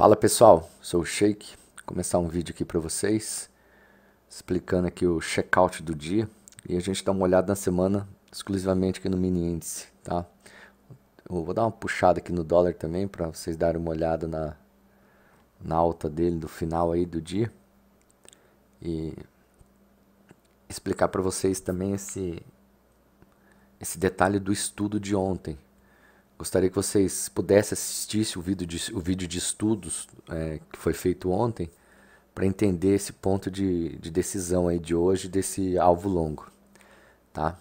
Fala pessoal, sou o Sheik, Vou começar um vídeo aqui para vocês explicando aqui o checkout do dia e a gente dá uma olhada na semana exclusivamente aqui no mini índice, tá? Eu vou dar uma puxada aqui no dólar também para vocês darem uma olhada na, na alta dele do final aí do dia e explicar para vocês também esse esse detalhe do estudo de ontem, Gostaria que vocês pudessem assistir o vídeo de, o vídeo de estudos é, que foi feito ontem para entender esse ponto de, de, decisão aí de hoje, desse alvo longo. Tá?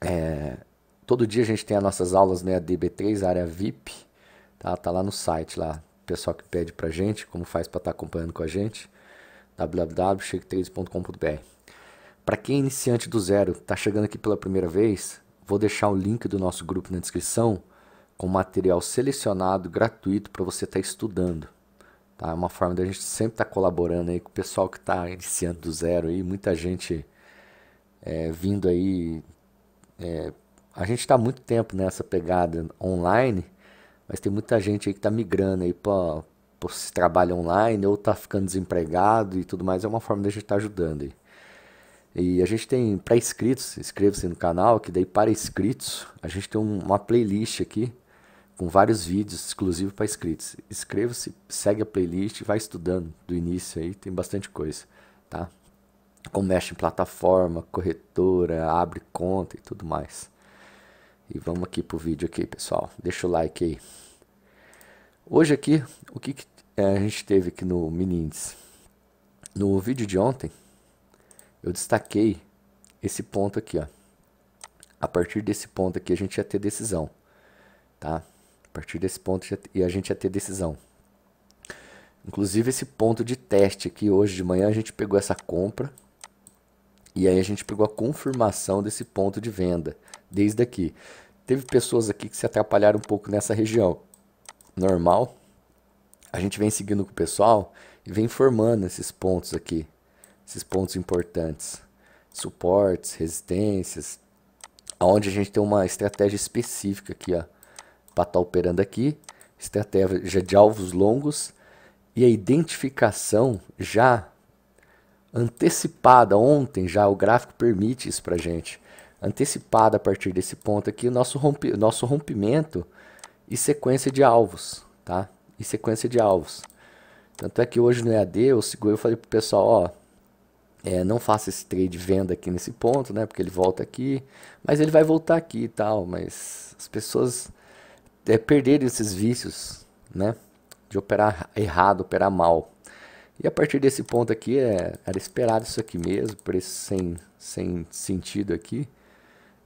É, todo dia a gente tem as nossas aulas né a DB3, área VIP, tá? tá lá no site lá, pessoal que pede para gente, como faz para estar tá acompanhando com a gente, www.cheque3.com.br. Para quem é iniciante do zero, está chegando aqui pela primeira vez, vou deixar o link do nosso grupo na descrição com material selecionado, gratuito, para você estar tá estudando. Tá? É uma forma da gente sempre estar tá colaborando aí com o pessoal que está iniciando do zero aí, muita gente é, vindo aí. É, a gente está muito tempo nessa pegada online, mas tem muita gente aí que está migrando aí para esse trabalho online ou está ficando desempregado e tudo mais. É uma forma da gente estar tá ajudando aí. E a gente tem para inscritos, inscreva-se no canal, que daí para inscritos, a gente tem uma playlist aqui com vários vídeos exclusivos para inscritos. Inscreva-se, segue a playlist, vai estudando do início aí, tem bastante coisa, tá? Como mexe em plataforma, corretora, abre conta e tudo mais. E vamos aqui pro vídeo aqui, pessoal. Deixa o like aí. Hoje aqui, o que, que é, a gente teve aqui no Minins? No vídeo de ontem, eu destaquei esse ponto aqui, ó. A partir desse ponto aqui, a gente ia ter decisão, tá? A partir desse ponto já, e a gente ia ter decisão. Inclusive esse ponto de teste aqui hoje de manhã a gente pegou essa compra e aí a gente pegou a confirmação desse ponto de venda desde aqui. Teve pessoas aqui que se atrapalharam um pouco nessa região. Normal. A gente vem seguindo com o pessoal e vem formando esses pontos aqui, esses pontos importantes, suportes, resistências, aonde a gente tem uma estratégia específica aqui, ó estar tá operando aqui, estratégia de alvos longos e a identificação já antecipada ontem, já o gráfico permite isso para gente, antecipada a partir desse ponto aqui, o nosso, rompi, nosso rompimento e sequência de alvos, tá? E sequência de alvos. Tanto é que hoje no EAD eu segurei, eu falei pro pessoal, ó, é, não faça esse trade venda aqui nesse ponto, né? Porque ele volta aqui, mas ele vai voltar aqui e tal, mas as pessoas é, perder esses vícios, né? De operar errado, operar mal. E a partir desse ponto aqui, é, era esperado isso aqui mesmo, por esse sem, sem sentido aqui,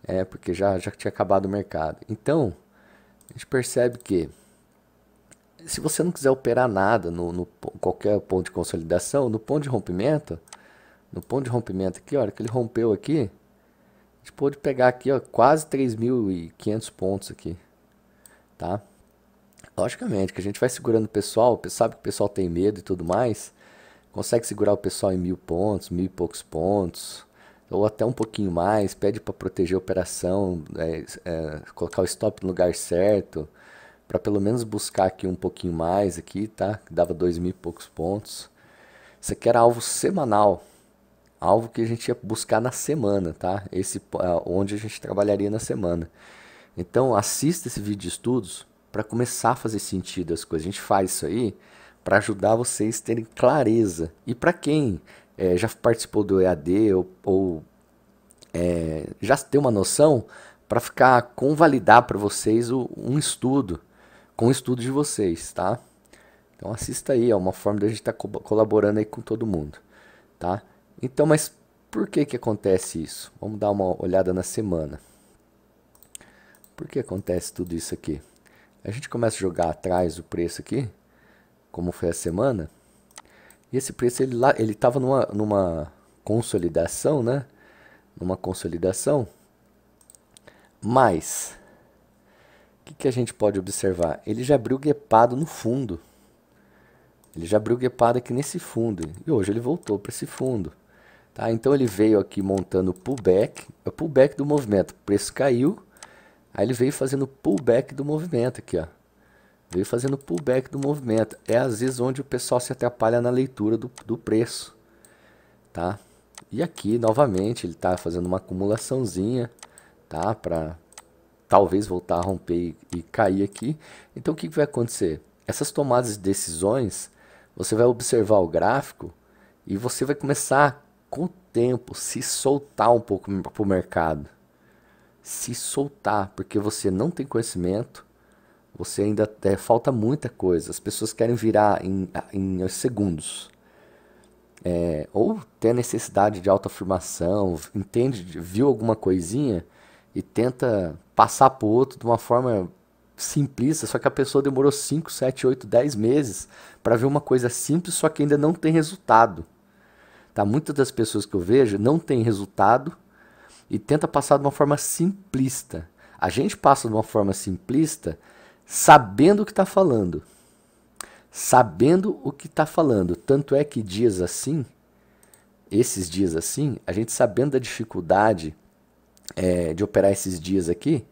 é porque já, já tinha acabado o mercado. Então, a gente percebe que se você não quiser operar nada no, no qualquer ponto de consolidação, no ponto de rompimento, no ponto de rompimento aqui, olha que ele rompeu aqui, a gente pode pegar aqui ó, quase 3.500 pontos aqui tá? Logicamente que a gente vai segurando o pessoal, sabe que o pessoal tem medo e tudo mais, consegue segurar o pessoal em mil pontos, mil e poucos pontos, ou até um pouquinho mais, pede para proteger a operação, é, é, colocar o stop no lugar certo, para pelo menos buscar aqui um pouquinho mais aqui, tá? Dava dois mil e poucos pontos. Isso aqui era alvo semanal, alvo que a gente ia buscar na semana, tá? Esse é, onde a gente trabalharia na semana. Então assista esse vídeo de estudos para começar a fazer sentido as coisas. A gente faz isso aí para ajudar vocês a terem clareza. E para quem é, já participou do EAD ou, ou é, já tem uma noção, para ficar convalidar para vocês o, um estudo, com o estudo de vocês, tá? Então assista aí, é uma forma da gente estar tá co colaborando aí com todo mundo, tá? Então, mas por que que acontece isso? Vamos dar uma olhada na semana. Por que acontece tudo isso aqui? A gente começa a jogar atrás o preço aqui, como foi a semana, e esse preço ele lá, ele estava numa, numa consolidação, né? Numa consolidação. Mas o que, que, a gente pode observar? Ele já abriu guepado no fundo. Ele já abriu guepado aqui nesse fundo. E hoje ele voltou para esse fundo. Tá? Então ele veio aqui montando pullback. É o pullback do movimento. O preço caiu Aí ele veio fazendo pullback do movimento aqui, ó. Veio fazendo pullback do movimento. É às vezes onde o pessoal se atrapalha na leitura do, do preço, tá? E aqui, novamente, ele está fazendo uma acumulaçãozinha, tá? Para talvez voltar a romper e, e cair aqui. Então, o que, que vai acontecer? Essas tomadas de decisões, você vai observar o gráfico e você vai começar, com o tempo, se soltar um pouco para o mercado se soltar, porque você não tem conhecimento, você ainda é, falta muita coisa. As pessoas querem virar em, em segundos. É, ou tem a necessidade de autoafirmação, entende, viu alguma coisinha e tenta passar para o outro de uma forma simplista, só que a pessoa demorou 5, 7, 8, 10 meses para ver uma coisa simples, só que ainda não tem resultado. Tá? Muitas das pessoas que eu vejo não tem resultado e tenta passar de uma forma simplista. A gente passa de uma forma simplista sabendo o que está falando. Sabendo o que está falando. Tanto é que dias assim, esses dias assim, a gente sabendo da dificuldade é, de operar esses dias aqui,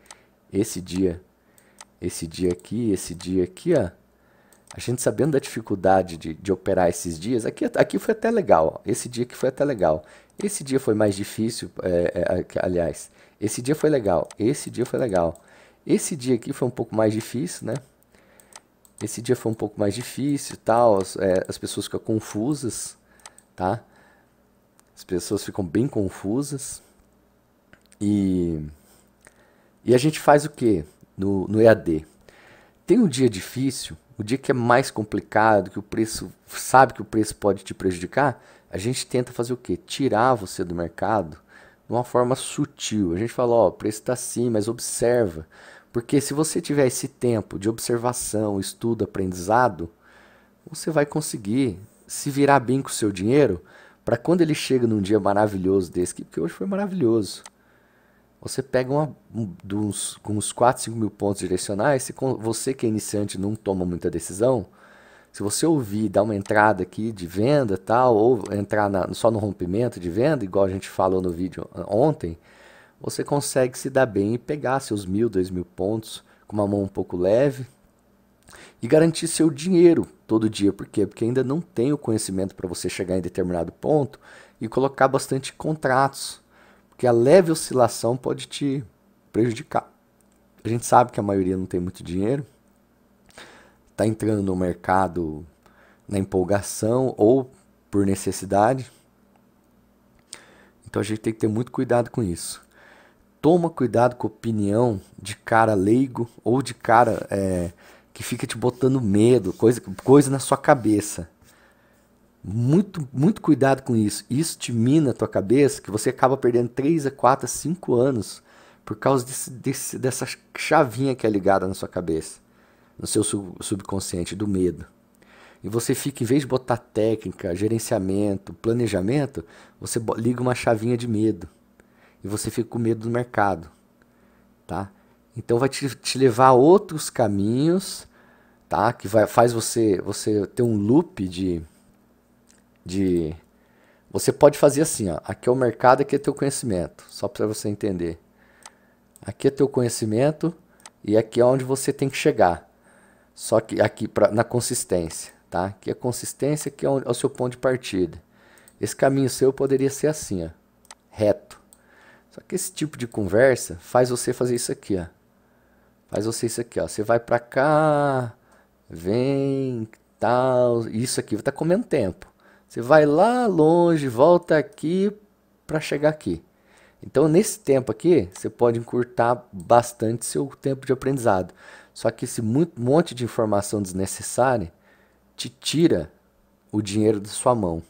esse dia, esse dia aqui, esse dia aqui, ó, a gente sabendo da dificuldade de, de operar esses dias, aqui, aqui foi até legal, esse dia que foi até legal. Esse dia foi mais difícil, é, é, aliás, esse dia foi legal, esse dia foi legal. Esse dia aqui foi um pouco mais difícil, né? Esse dia foi um pouco mais difícil tal, as, é, as pessoas ficam confusas, tá? As pessoas ficam bem confusas. E, e a gente faz o que no, no EAD? Tem um dia difícil o dia que é mais complicado, que o preço sabe que o preço pode te prejudicar, a gente tenta fazer o quê? Tirar você do mercado de uma forma sutil. A gente fala, ó, oh, o preço está assim, mas observa. Porque se você tiver esse tempo de observação, estudo, aprendizado, você vai conseguir se virar bem com o seu dinheiro para quando ele chega num dia maravilhoso desse, porque hoje foi maravilhoso. Você pega uma, dos, com uns 4, 5 mil pontos direcionais, se você que é iniciante não toma muita decisão, se você ouvir dar uma entrada aqui de venda tal, ou entrar na, só no rompimento de venda, igual a gente falou no vídeo ah, ontem, você consegue se dar bem e pegar seus mil, dois mil pontos com uma mão um pouco leve e garantir seu dinheiro todo dia. Por quê? Porque ainda não tem o conhecimento para você chegar em determinado ponto e colocar bastante contratos porque a leve oscilação pode te prejudicar. A gente sabe que a maioria não tem muito dinheiro, está entrando no mercado na empolgação ou por necessidade. Então a gente tem que ter muito cuidado com isso. Toma cuidado com a opinião de cara leigo ou de cara é, que fica te botando medo, coisa, coisa na sua cabeça. Muito, muito cuidado com isso. Isso te mina a tua cabeça que você acaba perdendo 3 a 4 5 anos por causa desse, desse, dessa chavinha que é ligada na sua cabeça, no seu sub, subconsciente, do medo. E você fica, em vez de botar técnica, gerenciamento, planejamento, você liga uma chavinha de medo. E você fica com medo do mercado. Tá? Então vai te, te levar a outros caminhos, tá? Que vai, faz você, você ter um loop de, de você pode fazer assim, ó. Aqui é o mercado, aqui é teu conhecimento, só para você entender. Aqui é teu conhecimento e aqui é onde você tem que chegar. Só que aqui pra, na consistência, tá? Aqui é consistência, aqui é, onde, é o seu ponto de partida. Esse caminho seu poderia ser assim, ó, reto. Só que esse tipo de conversa faz você fazer isso aqui, ó. Faz você isso aqui, ó. Você vai para cá, vem, tal. Isso aqui vai tá comendo tempo. Você vai lá longe, volta aqui para chegar aqui. Então, nesse tempo aqui, você pode encurtar bastante seu tempo de aprendizado. Só que esse monte de informação desnecessária te tira o dinheiro da sua mão.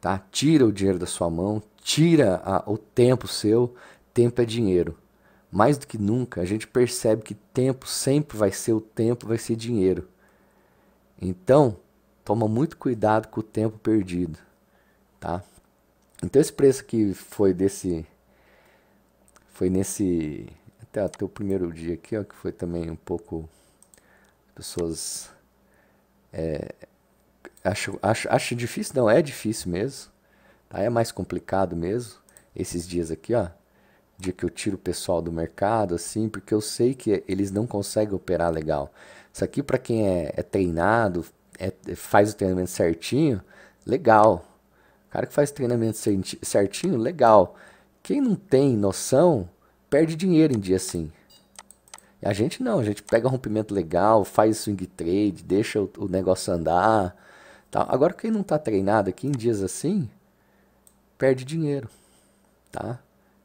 Tá? Tira o dinheiro da sua mão, tira a, o tempo seu. Tempo é dinheiro. Mais do que nunca, a gente percebe que tempo sempre vai ser o tempo, vai ser dinheiro. Então, Toma muito cuidado com o tempo perdido, tá? Então esse preço que foi desse foi nesse até, até o primeiro dia aqui, ó, que foi também um pouco pessoas é, acho, acho, acho difícil, não, é difícil mesmo, tá? É mais complicado mesmo esses dias aqui, ó dia que eu tiro o pessoal do mercado, assim, porque eu sei que eles não conseguem operar legal. Isso aqui, para quem é, é, treinado, é, é, faz o treinamento certinho, legal. O cara que faz treinamento certinho, legal. Quem não tem noção, perde dinheiro em dia assim. A gente não, a gente pega rompimento legal, faz swing trade, deixa o, o negócio andar. Tá? Agora, quem não está treinado aqui em dias assim, perde dinheiro. Tá?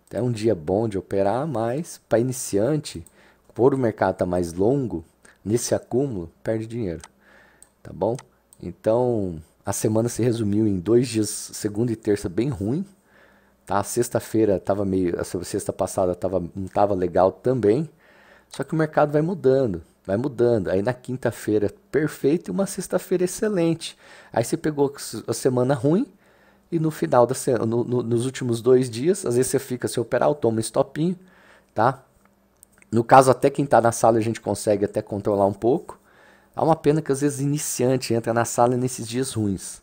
Então, é um dia bom de operar, mas para iniciante, por o mercado tá mais longo, nesse acúmulo, perde dinheiro tá bom? Então, a semana se resumiu em dois dias, segunda e terça, bem ruim, tá? Sexta-feira tava meio, a sexta passada tava, não tava legal também, só que o mercado vai mudando, vai mudando. Aí na quinta-feira perfeito e uma sexta-feira excelente. Aí você pegou a semana ruim e no final da semana, no, no, nos últimos dois dias, às vezes você fica, se operar, toma um stopinho, tá? No caso, até quem está na sala a gente consegue até controlar um pouco, é uma pena que às vezes iniciante entra na sala nesses dias ruins,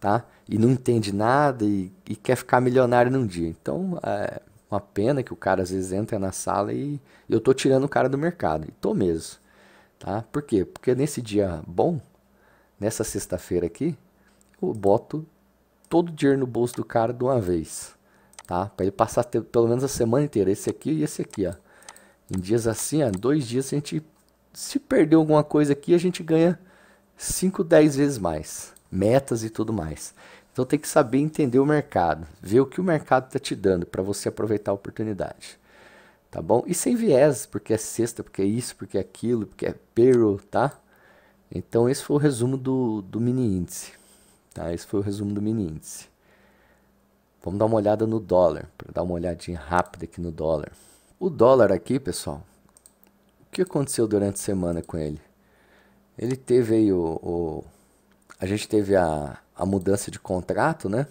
tá? E não entende nada e, e quer ficar milionário num dia. Então, é uma pena que o cara às vezes entra na sala e eu tô tirando o cara do mercado. E tô mesmo, tá? Por quê? Porque nesse dia bom, nessa sexta-feira aqui, eu boto todo o dinheiro no bolso do cara de uma vez, tá? Para ele passar pelo menos a semana inteira, esse aqui e esse aqui, ó. Em dias assim, ó, dois dias a gente se perder alguma coisa aqui, a gente ganha 5, 10 vezes mais. Metas e tudo mais. Então tem que saber entender o mercado, ver o que o mercado está te dando para você aproveitar a oportunidade. Tá bom? E sem viés, porque é sexta, porque é isso, porque é aquilo, porque é payroll, tá? Então esse foi o resumo do, do mini índice. Tá? Esse foi o resumo do mini índice. Vamos dar uma olhada no dólar, para dar uma olhadinha rápida aqui no dólar. O dólar aqui, pessoal, que aconteceu durante a semana com ele? Ele teve aí o. o a gente teve a, a mudança de contrato, né?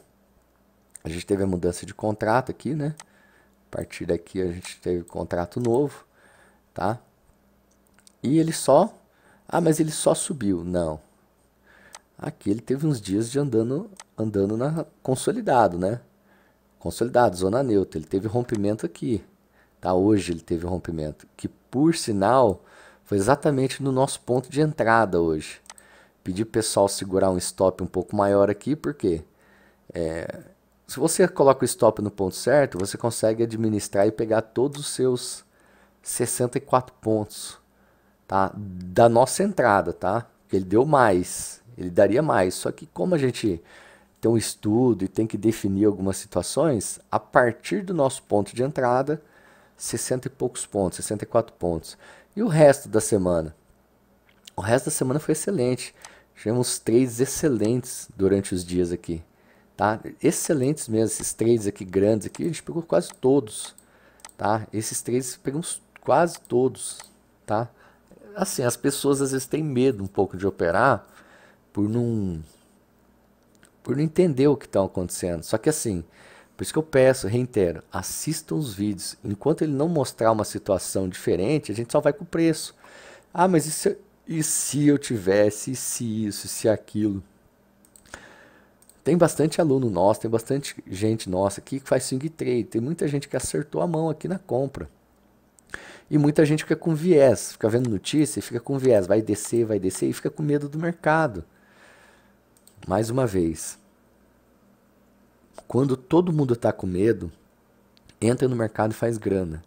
A gente teve a mudança de contrato aqui, né? A partir daqui a gente teve contrato novo, tá? E ele só. Ah, mas ele só subiu. Não. Aqui ele teve uns dias de andando, andando na consolidado, né? Consolidado, zona neutra. Ele teve rompimento aqui. Tá? Hoje ele teve rompimento. Que por sinal, foi exatamente no nosso ponto de entrada hoje. Pedi pro pessoal segurar um stop um pouco maior aqui, porque é, se você coloca o stop no ponto certo, você consegue administrar e pegar todos os seus 64 pontos tá? da nossa entrada, tá? Ele deu mais, ele daria mais. Só que como a gente tem um estudo e tem que definir algumas situações, a partir do nosso ponto de entrada, 60 e poucos pontos, 64 pontos. E o resto da semana? O resto da semana foi excelente. Tivemos trades excelentes durante os dias aqui. Tá? Excelentes mesmo, esses trades aqui grandes aqui, a gente pegou quase todos. Tá? Esses trades pegamos quase todos. Tá? Assim, as pessoas às vezes têm medo um pouco de operar por não, por não entender o que está acontecendo. Só que assim, por isso que eu peço, reitero, assista os vídeos. Enquanto ele não mostrar uma situação diferente, a gente só vai com o preço. Ah, mas e se, eu, e se eu tivesse, e se isso, e se aquilo? Tem bastante aluno nosso, tem bastante gente nossa aqui que faz swing trade. Tem muita gente que acertou a mão aqui na compra. E muita gente fica com viés, fica vendo notícia e fica com viés. Vai descer, vai descer e fica com medo do mercado. Mais uma vez, quando todo mundo está com medo, entra no mercado e faz grana.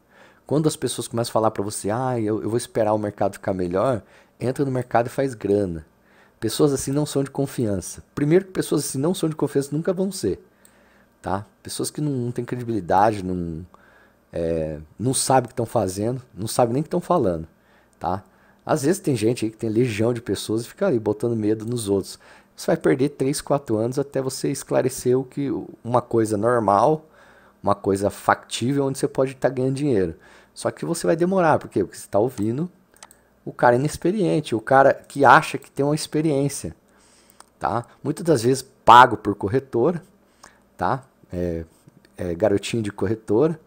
Quando as pessoas começam a falar para você, ah, eu, eu vou esperar o mercado ficar melhor, entra no mercado e faz grana. Pessoas assim não são de confiança. Primeiro que pessoas assim não são de confiança nunca vão ser, tá? Pessoas que não, não têm credibilidade, não é, não sabe o que estão fazendo, não sabe nem o que estão falando, tá? Às vezes tem gente aí que tem legião de pessoas e fica ali botando medo nos outros você vai perder 3, 4 anos até você esclarecer o que uma coisa normal, uma coisa factível onde você pode estar tá ganhando dinheiro. Só que você vai demorar, por quê? Porque você está ouvindo o cara inexperiente, o cara que acha que tem uma experiência, tá? Muitas das vezes pago por corretor tá? É, é, garotinho de corretor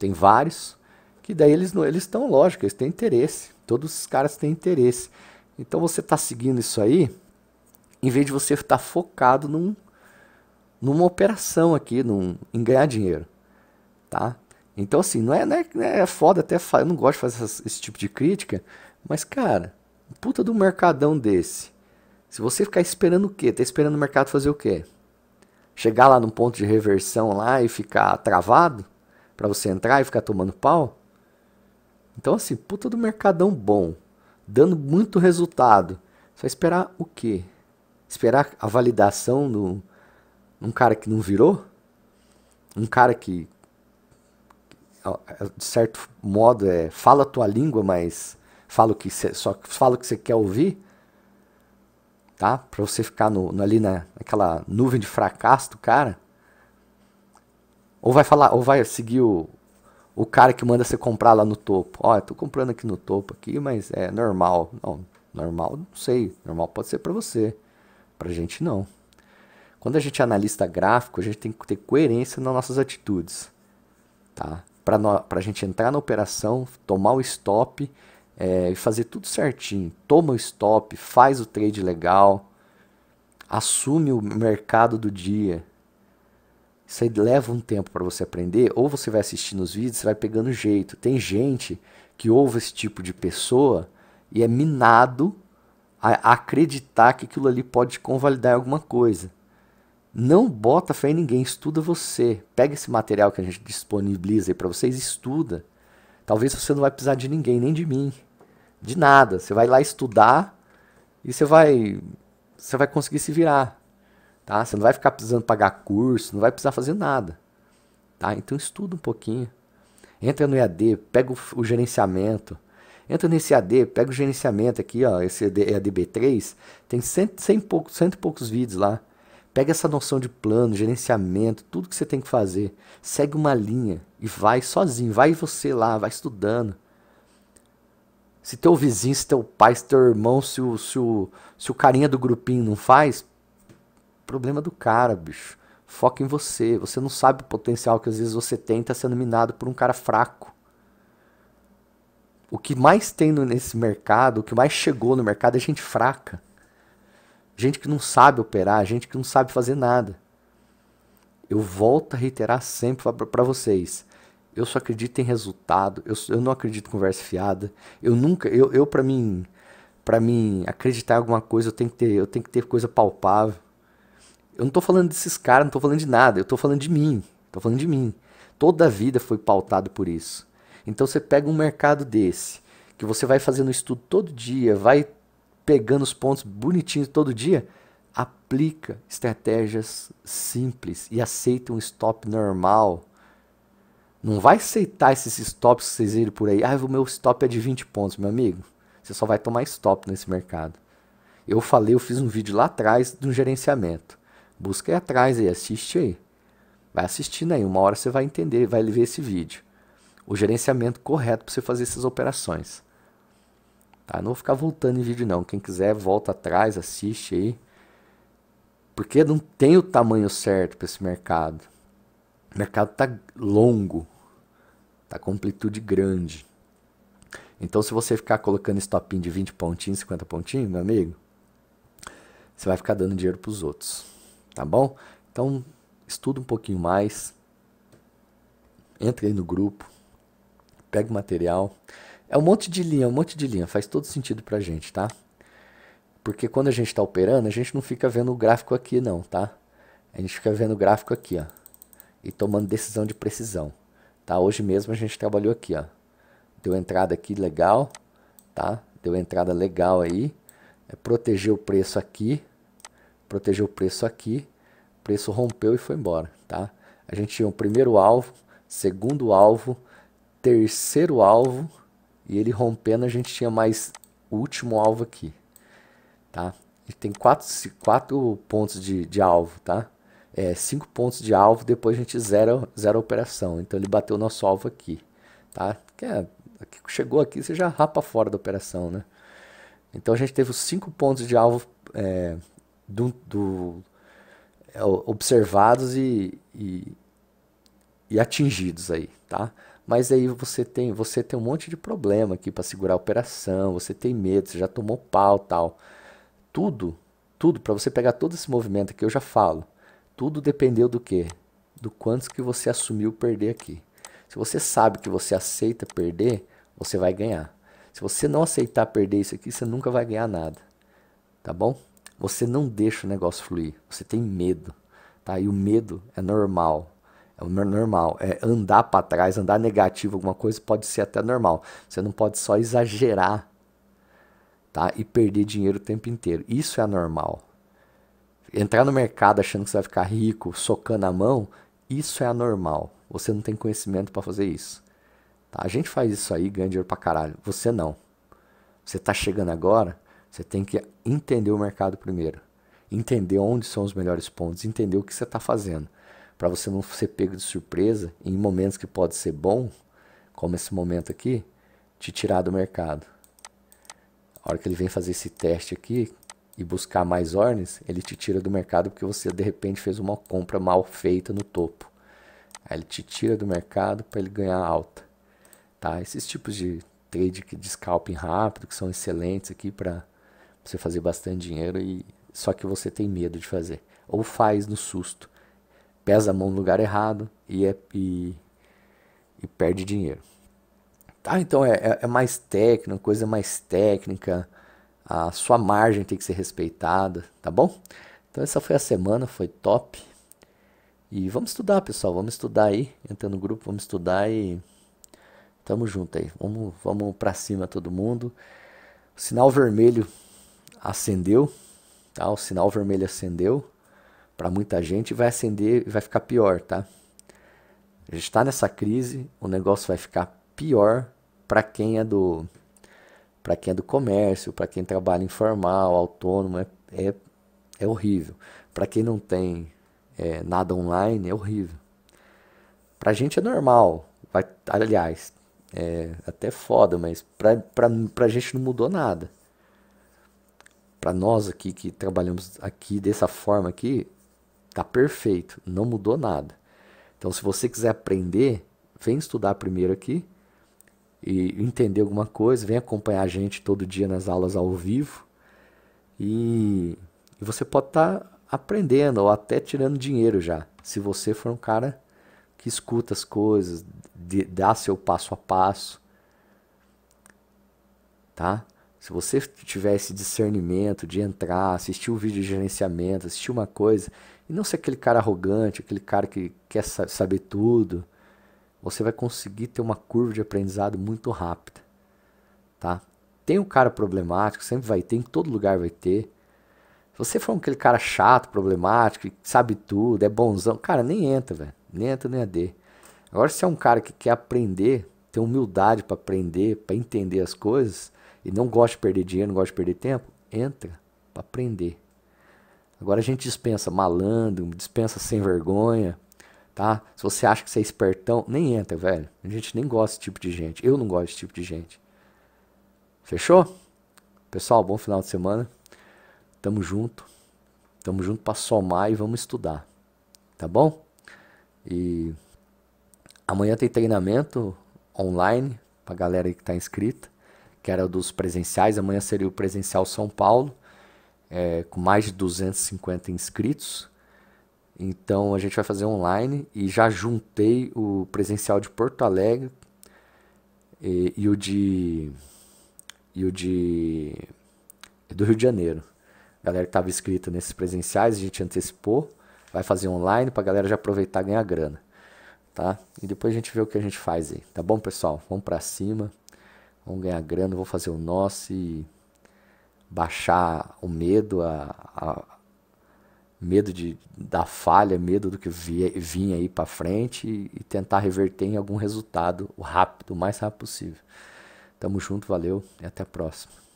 tem vários, que daí eles eles estão, lógico, eles têm interesse, todos os caras têm interesse. Então você está seguindo isso aí, em vez de você estar tá focado num, numa operação aqui, num, em ganhar dinheiro, tá? Então, assim, não é, não é, é foda até, eu não gosto de fazer essas, esse tipo de crítica, mas, cara, puta do mercadão desse, se você ficar esperando o quê? Tá esperando o mercado fazer o quê? Chegar lá num ponto de reversão lá e ficar travado? para você entrar e ficar tomando pau? Então, assim, puta do mercadão bom, dando muito resultado. Só esperar o quê? Esperar a validação do um cara que não virou? Um cara que é, de certo modo é fala a tua língua, mas fala o que cê, só fala o que você quer ouvir, tá? Para você ficar no, no, ali na, naquela nuvem de fracasso do cara. Ou vai falar, ou vai seguir o, o cara que manda você comprar lá no topo. Ó, oh, eu tô comprando aqui no topo aqui, mas é normal. Não, normal, não sei. Normal pode ser para você. Para a gente, não. Quando a gente é analista gráfico, a gente tem que ter coerência nas nossas atitudes. Tá? Para para a gente entrar na operação, tomar o stop é, e é, fazer tudo certinho. Toma o stop, faz o trade legal, assume o mercado do dia. Isso aí leva um tempo para você aprender, ou você vai assistindo os vídeos, você vai pegando jeito. Tem gente que ouve esse tipo de pessoa e é minado a acreditar que aquilo ali pode convalidar alguma coisa. Não bota fé em ninguém, estuda você. Pega esse material que a gente disponibiliza aí para vocês, estuda. Talvez você não vai precisar de ninguém, nem de mim, de nada. Você vai lá estudar e você vai você vai conseguir se virar, tá? Você não vai ficar precisando pagar curso, não vai precisar fazer nada, tá? Então estuda um pouquinho. Entra no EAD, pega o, o gerenciamento, Entra nesse AD, pega o gerenciamento aqui, ó, esse é ADB3, tem cento, cento e poucos vídeos lá. Pega essa noção de plano, gerenciamento, tudo que você tem que fazer. Segue uma linha e vai sozinho, vai você lá, vai estudando. Se teu vizinho, se teu pai, se teu irmão, se o, se o, se o carinha do grupinho não faz, problema do cara, bicho. Foca em você. Você não sabe o potencial que às vezes você tem e tá sendo minado por um cara fraco o que mais tem nesse mercado, o que mais chegou no mercado é gente fraca. Gente que não sabe operar, gente que não sabe fazer nada. Eu volto a reiterar sempre para vocês. Eu só acredito em resultado, eu, eu, não acredito em conversa fiada. Eu nunca, eu, eu para mim, para mim acreditar em alguma coisa, eu tenho que ter, eu tenho que ter coisa palpável. Eu não tô falando desses caras, não tô falando de nada, eu tô falando de mim, tô falando de mim. Toda a vida foi pautado por isso então você pega um mercado desse, que você vai fazendo estudo todo dia, vai pegando os pontos bonitinhos todo dia, aplica estratégias simples e aceita um stop normal. Não vai aceitar esses stops que vocês viram por aí. Ah, o meu stop é de 20 pontos, meu amigo. Você só vai tomar stop nesse mercado. Eu falei, eu fiz um vídeo lá atrás de um gerenciamento. Busca aí atrás aí, assiste aí. Vai assistindo aí, uma hora você vai entender, vai ver esse vídeo o gerenciamento correto para você fazer essas operações. Tá? Não vou ficar voltando em vídeo não. Quem quiser volta atrás, assiste aí. Porque não tem o tamanho certo para esse mercado. O mercado tá longo. Tá com amplitude grande. Então se você ficar colocando topinho de 20 pontinhos, 50 pontinhos, meu amigo, você vai ficar dando dinheiro para os outros. Tá bom? Então estuda um pouquinho mais. Entre aí no grupo pega o material. É um monte de linha, um monte de linha, faz todo sentido pra gente, tá? Porque quando a gente está operando, a gente não fica vendo o gráfico aqui não, tá? A gente fica vendo o gráfico aqui, ó. E tomando decisão de precisão, tá? Hoje mesmo a gente trabalhou aqui, ó. Deu entrada aqui legal, tá? Deu entrada legal aí. É proteger o preço aqui, proteger o preço aqui. preço rompeu e foi embora, tá? A gente tinha o primeiro alvo, segundo alvo, terceiro alvo e ele rompendo a gente tinha mais o último alvo aqui, tá? E tem quatro, quatro pontos de, de alvo, tá? É, cinco pontos de alvo, depois a gente zera, zera a operação. Então ele bateu o nosso alvo aqui, tá? Que é, chegou aqui, você já rapa fora da operação, né? Então a gente teve os cinco pontos de alvo é, do, do é, observados e, e, e atingidos aí, tá? Mas aí você tem, você tem um monte de problema aqui para segurar a operação, você tem medo, você já tomou pau, tal. Tudo, tudo para você pegar todo esse movimento aqui, eu já falo. Tudo dependeu do quê? Do quantos que você assumiu perder aqui. Se você sabe que você aceita perder, você vai ganhar. Se você não aceitar perder isso aqui, você nunca vai ganhar nada. Tá bom? Você não deixa o negócio fluir, você tem medo, tá? E o medo é normal, é normal. É andar para trás, andar negativo, alguma coisa pode ser até normal. Você não pode só exagerar, tá? E perder dinheiro o tempo inteiro. Isso é anormal. Entrar no mercado achando que você vai ficar rico, socando a mão, isso é anormal. Você não tem conhecimento para fazer isso. Tá? A gente faz isso aí, ganha dinheiro pra caralho. Você não. Você tá chegando agora, você tem que entender o mercado primeiro. Entender onde são os melhores pontos, entender o que você está fazendo para você não ser pego de surpresa em momentos que pode ser bom, como esse momento aqui, te tirar do mercado. A hora que ele vem fazer esse teste aqui e buscar mais ordens, ele te tira do mercado porque você de repente fez uma compra mal feita no topo. Aí ele te tira do mercado para ele ganhar alta. Tá? Esses tipos de trade que de scalping rápido, que são excelentes aqui para você fazer bastante dinheiro e só que você tem medo de fazer ou faz no susto pesa a mão no lugar errado e, é, e, e perde dinheiro. Tá? Então é, é, é mais técnica, coisa é mais técnica, a sua margem tem que ser respeitada, tá bom? Então essa foi a semana, foi top. E vamos estudar, pessoal, vamos estudar aí, entra no grupo, vamos estudar e tamo junto aí. Vamos, vamos para cima todo mundo. O sinal vermelho acendeu, tá? O sinal vermelho acendeu para muita gente vai acender e vai ficar pior, tá? A gente está nessa crise, o negócio vai ficar pior para quem é do para quem é do comércio, para quem trabalha informal, autônomo, é, é, é horrível. Para quem não tem é, nada online, é horrível. Para a gente é normal, vai, aliás, é até foda, mas para a gente não mudou nada. Para nós aqui que trabalhamos aqui dessa forma aqui, Tá perfeito, não mudou nada. Então, se você quiser aprender, vem estudar primeiro aqui e entender alguma coisa, vem acompanhar a gente todo dia nas aulas ao vivo. E, e você pode estar tá aprendendo ou até tirando dinheiro já, se você for um cara que escuta as coisas, de, dá seu passo a passo. Tá? Se você tiver esse discernimento de entrar, assistir um vídeo de gerenciamento, assistir uma coisa, e não ser aquele cara arrogante, aquele cara que quer saber tudo, você vai conseguir ter uma curva de aprendizado muito rápida, tá? Tem um cara problemático, sempre vai ter, em todo lugar vai ter. Se você for aquele cara chato, problemático, que sabe tudo, é bonzão, cara, nem entra, velho. Nem entra nem d. Agora, se é um cara que quer aprender, ter humildade para aprender, para entender as coisas, e não gosta de perder dinheiro, não gosta de perder tempo, entra para aprender. Agora a gente dispensa malandro, dispensa sem vergonha, tá? Se você acha que você é espertão, nem entra, velho. A gente nem gosta desse tipo de gente. Eu não gosto desse tipo de gente. Fechou? Pessoal, bom final de semana. Tamo junto. Tamo junto para somar e vamos estudar. Tá bom? E amanhã tem treinamento online pra galera que tá inscrita que era dos presenciais, amanhã seria o presencial São Paulo, é, com mais de 250 inscritos. Então a gente vai fazer online e já juntei o presencial de Porto Alegre e, e o de e o de do Rio de Janeiro. A galera que estava inscrita nesses presenciais, a gente antecipou, vai fazer online para a galera já aproveitar e ganhar grana, tá? E depois a gente vê o que a gente faz aí, tá bom, pessoal? Vamos para cima vamos ganhar grana, vou fazer o nosso e baixar o medo, a, a medo de, da falha, medo do que vinha aí para frente e, e, tentar reverter em algum resultado o rápido, o mais rápido possível. Tamo junto, valeu e até a próxima.